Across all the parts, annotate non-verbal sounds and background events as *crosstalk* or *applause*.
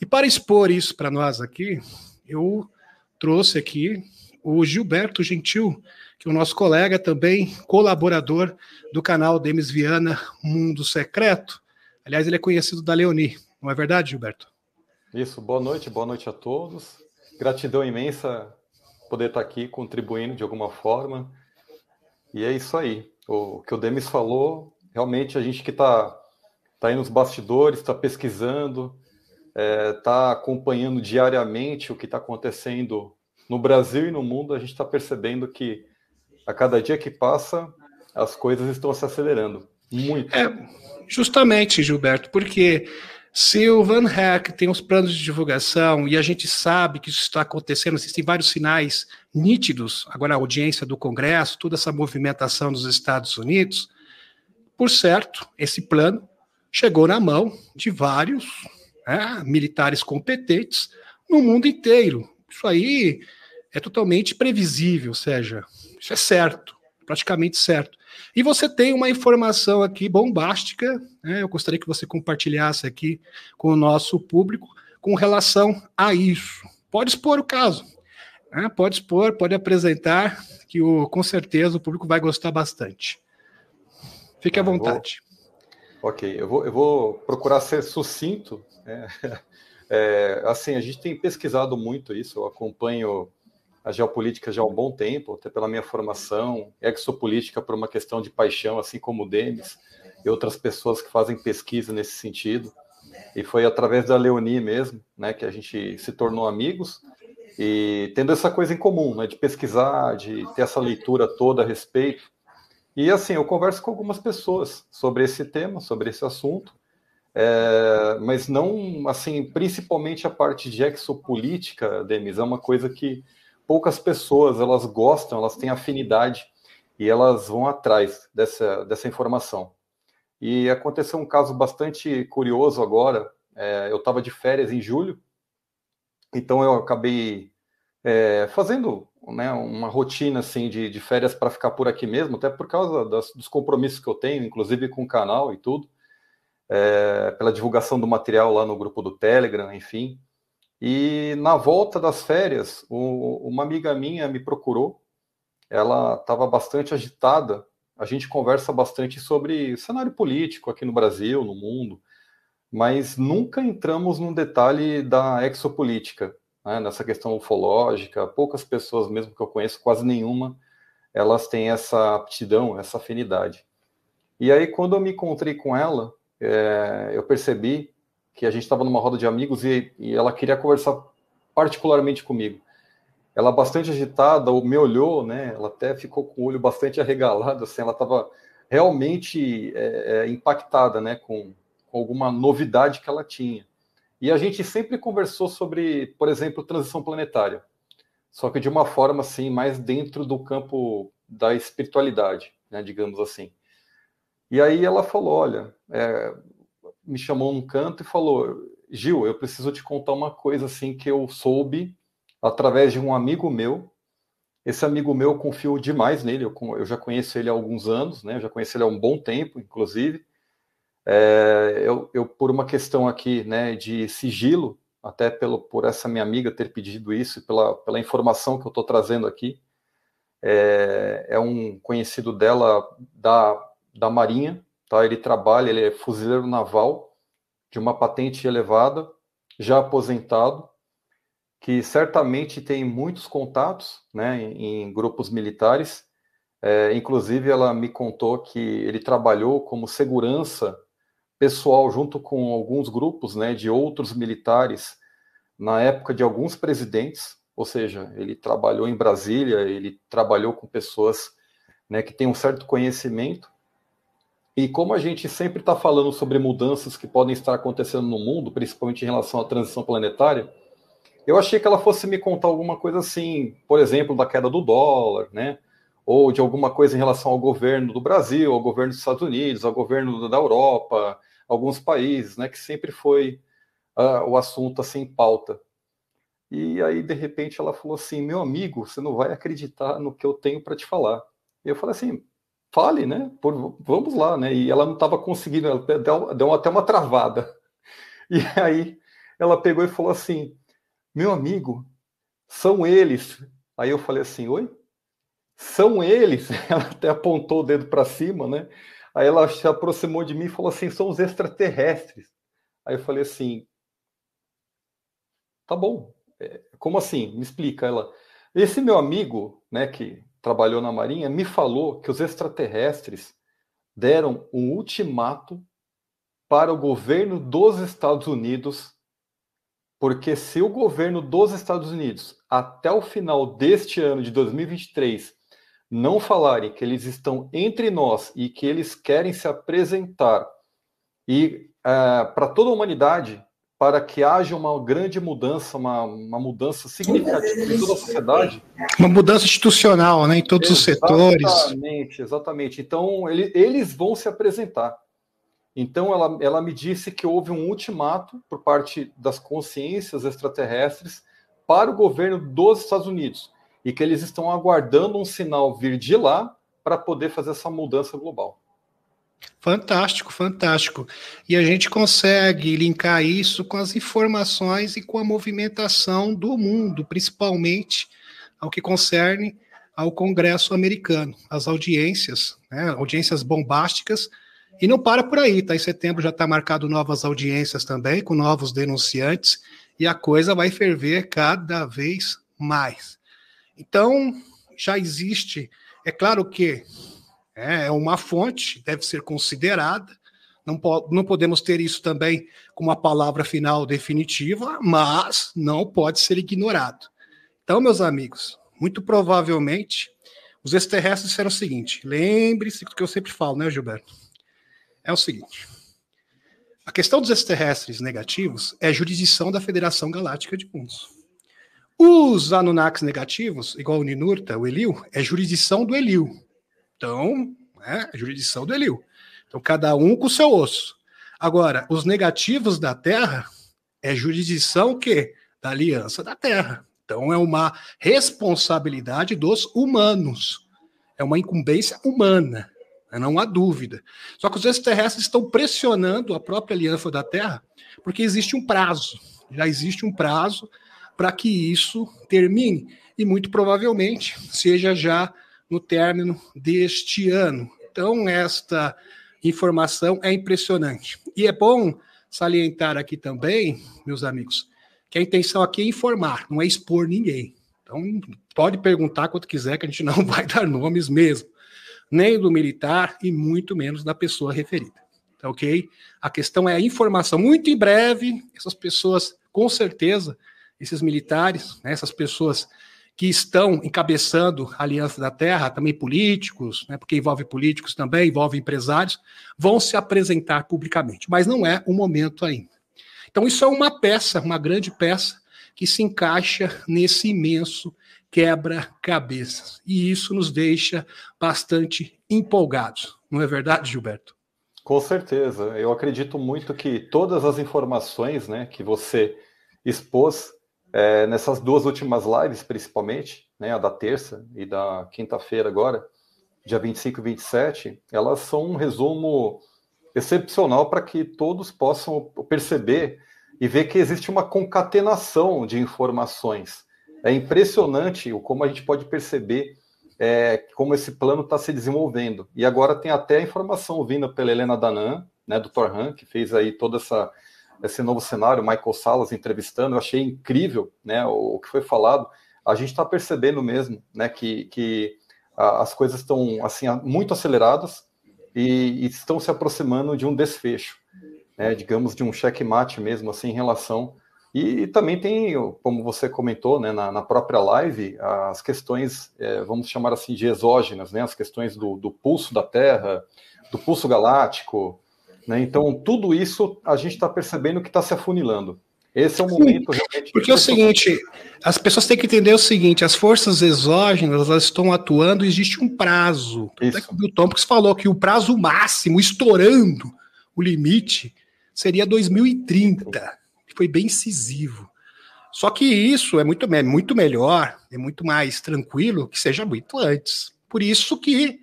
E para expor isso para nós aqui, eu trouxe aqui o Gilberto Gentil, que é o nosso colega também, colaborador do canal Demis Viana Mundo Secreto. Aliás, ele é conhecido da Leoni, não é verdade, Gilberto? Isso, boa noite, boa noite a todos. Gratidão imensa poder estar aqui contribuindo de alguma forma. E é isso aí. O que o Demis falou, realmente a gente que está tá aí nos bastidores, está pesquisando, está é, tá acompanhando diariamente o que está acontecendo no Brasil e no mundo, a gente está percebendo que a cada dia que passa, as coisas estão se acelerando muito. É, justamente, Gilberto, porque se o Van Hack tem os planos de divulgação e a gente sabe que isso está acontecendo, existem vários sinais nítidos, agora a audiência do Congresso, toda essa movimentação dos Estados Unidos, por certo, esse plano chegou na mão de vários né, militares competentes no mundo inteiro. Isso aí é totalmente previsível, ou seja, isso é certo, praticamente certo. E você tem uma informação aqui bombástica, né, eu gostaria que você compartilhasse aqui com o nosso público com relação a isso. Pode expor o caso, né, pode expor, pode apresentar, que o, com certeza o público vai gostar bastante. Fique à tá vontade. Ok, eu vou, eu vou procurar ser sucinto. Né? *laughs* É, assim, a gente tem pesquisado muito isso, eu acompanho a geopolítica já há um bom tempo, até pela minha formação, exopolítica por uma questão de paixão, assim como o Denis e outras pessoas que fazem pesquisa nesse sentido. E foi através da Leonie mesmo, né, que a gente se tornou amigos e tendo essa coisa em comum, né, de pesquisar, de ter essa leitura toda a respeito. E assim, eu converso com algumas pessoas sobre esse tema, sobre esse assunto, é, mas não, assim, principalmente a parte de exopolítica, Demis, é uma coisa que poucas pessoas elas gostam, elas têm afinidade e elas vão atrás dessa, dessa informação. E aconteceu um caso bastante curioso agora. É, eu estava de férias em julho, então eu acabei é, fazendo né, uma rotina assim de, de férias para ficar por aqui mesmo, até por causa das, dos compromissos que eu tenho, inclusive com o canal e tudo, é, pela divulgação do material lá no grupo do Telegram, enfim. E na volta das férias, o, uma amiga minha me procurou, ela estava bastante agitada. A gente conversa bastante sobre cenário político aqui no Brasil, no mundo, mas nunca entramos num detalhe da exopolítica né, nessa questão ufológica. Poucas pessoas, mesmo que eu conheço, quase nenhuma, elas têm essa aptidão, essa afinidade. E aí, quando eu me encontrei com ela, é, eu percebi que a gente estava numa roda de amigos e, e ela queria conversar particularmente comigo. Ela bastante agitada, me olhou, né? Ela até ficou com o olho bastante arregalado, assim, ela estava realmente é, é, impactada, né, com, com alguma novidade que ela tinha. E a gente sempre conversou sobre, por exemplo, transição planetária, só que de uma forma assim, mais dentro do campo da espiritualidade, né, digamos assim. E aí ela falou: Olha, é, me chamou num canto e falou: Gil, eu preciso te contar uma coisa assim que eu soube através de um amigo meu. Esse amigo meu, eu confio demais nele, eu, eu já conheço ele há alguns anos, né? Eu já conheço ele há um bom tempo, inclusive. É, eu, eu, por uma questão aqui né, de sigilo, até pelo, por essa minha amiga ter pedido isso, pela, pela informação que eu estou trazendo aqui, é, é, um conhecido dela da, da Marinha, tá? ele trabalha, ele é fuzileiro naval, de uma patente elevada, já aposentado, que certamente tem muitos contatos né, em, em grupos militares, é, inclusive, ela me contou que ele trabalhou como segurança pessoal, junto com alguns grupos né, de outros militares, na época de alguns presidentes, ou seja, ele trabalhou em Brasília, ele trabalhou com pessoas né, que têm um certo conhecimento. E como a gente sempre está falando sobre mudanças que podem estar acontecendo no mundo, principalmente em relação à transição planetária, eu achei que ela fosse me contar alguma coisa assim, por exemplo, da queda do dólar, né? Ou de alguma coisa em relação ao governo do Brasil, ao governo dos Estados Unidos, ao governo da Europa, alguns países, né, que sempre foi uh, o assunto assim em pauta. E aí de repente ela falou assim: "Meu amigo, você não vai acreditar no que eu tenho para te falar". E eu falei assim: "Fale, né? Por, vamos lá, né?". E ela não estava conseguindo, ela deu, deu até uma travada. *laughs* E aí ela pegou e falou assim: "Meu amigo, são eles". Aí eu falei assim: "Oi?" são eles. *laughs* Ela até apontou o dedo para cima, né? Aí ela se aproximou de mim e falou assim: são os extraterrestres. Aí eu falei assim: tá bom, é, como assim? Me explica. Ela, esse meu amigo, né, que trabalhou na Marinha, me falou que os extraterrestres deram um ultimato para o governo dos Estados Unidos, porque se o governo dos Estados Unidos, até o final deste ano de 2023, não falarem que eles estão entre nós e que eles querem se apresentar e uh, para toda a humanidade, para que haja uma grande mudança, uma, uma mudança significativa em toda a sociedade. Uma mudança institucional né, em todos exatamente, os setores. Exatamente, exatamente. Então, ele, eles vão se apresentar. Então, ela, ela me disse que houve um ultimato por parte das consciências extraterrestres para o governo dos Estados Unidos e que eles estão aguardando um sinal vir de lá para poder fazer essa mudança global. Fantástico, fantástico. E a gente consegue linkar isso com as informações e com a movimentação do mundo, principalmente ao que concerne ao Congresso americano, as audiências, né, audiências bombásticas. E não para por aí, tá? Em setembro já está marcado novas audiências também, com novos denunciantes, e a coisa vai ferver cada vez mais. Então, já existe, é claro que é, é uma fonte, deve ser considerada, não, po não podemos ter isso também como a palavra final definitiva, mas não pode ser ignorado. Então, meus amigos, muito provavelmente os extraterrestres disseram o seguinte: lembre-se do que eu sempre falo, né, Gilberto? É o seguinte: a questão dos extraterrestres negativos é jurisdição da Federação Galáctica de Puns. Os Anunnakis negativos, igual o Ninurta, o Eliu, é jurisdição do Eliu. Então, né, é jurisdição do Eliu. Então, cada um com o seu osso. Agora, os negativos da Terra é jurisdição que Da Aliança da Terra. Então, é uma responsabilidade dos humanos. É uma incumbência humana. Né, não há dúvida. Só que os extraterrestres estão pressionando a própria Aliança da Terra, porque existe um prazo. Já existe um prazo para que isso termine e muito provavelmente seja já no término deste ano. Então, esta informação é impressionante. E é bom salientar aqui também, meus amigos, que a intenção aqui é informar, não é expor ninguém. Então, pode perguntar quanto quiser, que a gente não *laughs* vai dar nomes mesmo, nem do militar e muito menos da pessoa referida. Tá ok? A questão é a informação. Muito em breve, essas pessoas, com certeza, esses militares, né, essas pessoas que estão encabeçando a Aliança da Terra, também políticos, né, porque envolve políticos também, envolve empresários, vão se apresentar publicamente, mas não é o momento ainda. Então, isso é uma peça, uma grande peça, que se encaixa nesse imenso quebra-cabeças. E isso nos deixa bastante empolgados, não é verdade, Gilberto? Com certeza. Eu acredito muito que todas as informações né, que você expôs é, nessas duas últimas lives, principalmente, né, a da terça e da quinta-feira agora, dia 25 e 27, elas são um resumo excepcional para que todos possam perceber e ver que existe uma concatenação de informações. É impressionante como a gente pode perceber é, como esse plano está se desenvolvendo. E agora tem até a informação vinda pela Helena Danan, né, do Torhan, que fez aí toda essa esse novo cenário, Michael Salas entrevistando, eu achei incrível né, o, o que foi falado. A gente está percebendo mesmo né, que, que a, as coisas estão assim, muito aceleradas e, e, estão se aproximando de um desfecho, né, digamos, de um checkmate mesmo assim, em relação. E, e também tem, como você comentou né, na, na própria live, as questões, é, vamos chamar assim, de exógenas, né, as questões do, do pulso da Terra, do pulso galáctico, né? Então, tudo isso a gente está percebendo que está se afunilando. Esse é o momento Sim, realmente. Porque é o seguinte, as pessoas têm que entender o seguinte: as forças exógenas elas estão atuando, existe um prazo. Isso. Até que o Tompkins falou que o prazo máximo, estourando o limite, seria 2030. Foi bem incisivo. Só que isso é muito, é muito melhor, é muito mais tranquilo que seja muito antes. Por isso que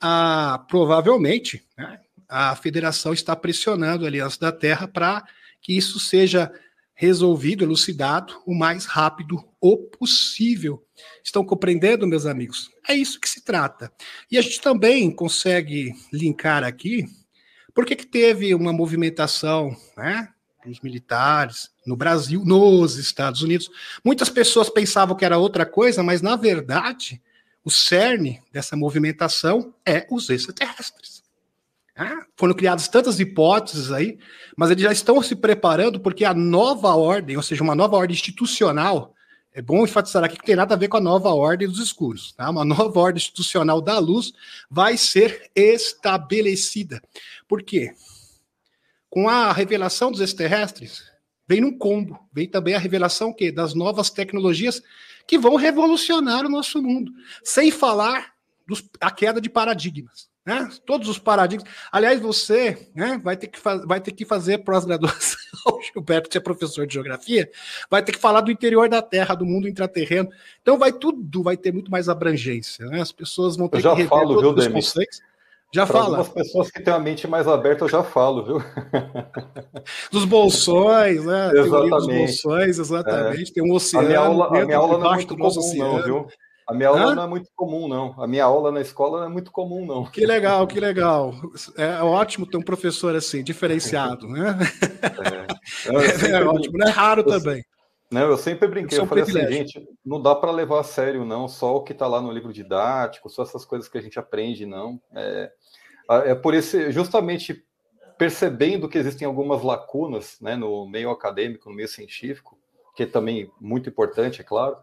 ah, provavelmente, né, a federação está pressionando a Aliança da Terra para que isso seja resolvido, elucidado, o mais rápido o possível. Estão compreendendo, meus amigos? É isso que se trata. E a gente também consegue linkar aqui por que, que teve uma movimentação né, dos militares no Brasil, nos Estados Unidos. Muitas pessoas pensavam que era outra coisa, mas na verdade o cerne dessa movimentação é os extraterrestres. Ah, foram criadas tantas hipóteses aí, mas eles já estão se preparando porque a nova ordem, ou seja, uma nova ordem institucional, é bom enfatizar aqui que tem nada a ver com a nova ordem dos escuros, tá? Uma nova ordem institucional da luz vai ser estabelecida. Por quê? Com a revelação dos extraterrestres, vem num combo, vem também a revelação que das novas tecnologias que vão revolucionar o nosso mundo, sem falar dos, a queda de paradigmas. Né? Todos os paradigmas. Aliás, você né, vai, ter que vai ter que fazer pós-graduação, *laughs* Gilberto, que é professor de geografia, vai ter que falar do interior da Terra, do mundo intraterreno. Então vai tudo, vai ter muito mais abrangência. Né? As pessoas vão ter eu já que rever todos viu, os conceitos. Já pra fala. As pessoas que têm a mente mais aberta, eu já falo, viu? *laughs* Dos bolsões, né? Exatamente. Dos bolsões, exatamente. É. Tem um oceano. A minha aula, a minha aula não é muito comum, não, viu? A minha aula Hã? não é muito comum, não. A minha aula na escola não é muito comum, não. Que legal, que legal. É ótimo ter um professor assim, diferenciado, né? É, *laughs* é ótimo, não né? é raro eu, também. Não, eu sempre brinquei, é eu, eu falei assim, privilégio. assim, gente, não dá para levar a sério, não, só o que está lá no livro didático, só essas coisas que a gente aprende, não. É, é por esse, justamente percebendo que existem algumas lacunas né, no meio acadêmico, no meio científico, que é também muito importante, é claro,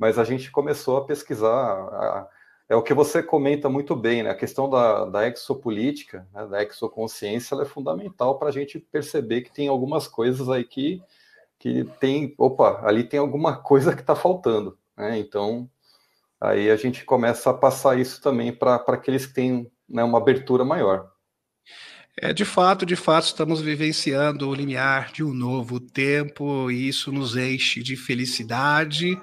mas a gente começou a pesquisar. A, é o que você comenta muito bem, né? A questão da, da exopolítica, né? da exoconsciência, ela é fundamental para a gente perceber que tem algumas coisas aí que, que tem. Opa, ali tem alguma coisa que está faltando. Né? Então, aí a gente começa a passar isso também para aqueles que têm né, uma abertura maior. É, de fato, de fato, estamos vivenciando o limiar de um novo tempo e isso nos enche de felicidade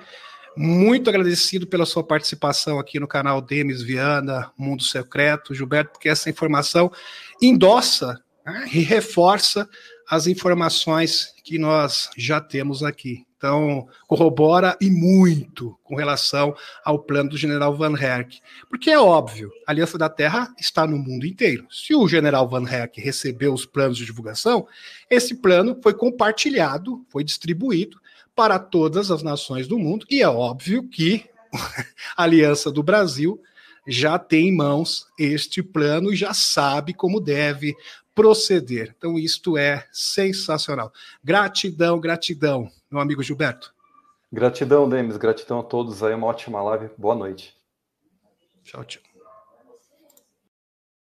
muito agradecido pela sua participação aqui no canal Demis Viana, Mundo Secreto, Gilberto, porque essa informação endossa né, e reforça as informações que nós já temos aqui. Então, corrobora e muito com relação ao plano do general Van Herck. Porque é óbvio, a Aliança da Terra está no mundo inteiro. Se o general Van Herck recebeu os planos de divulgação, esse plano foi compartilhado, foi distribuído para todas as nações do mundo. E é óbvio que *laughs* a Aliança do Brasil já tem em mãos este plano e já sabe como deve proceder. Então, isto é sensacional. Gratidão, gratidão, meu amigo Gilberto. Gratidão, Demis, gratidão a todos aí, uma ótima live, boa noite. Tchau, tchau.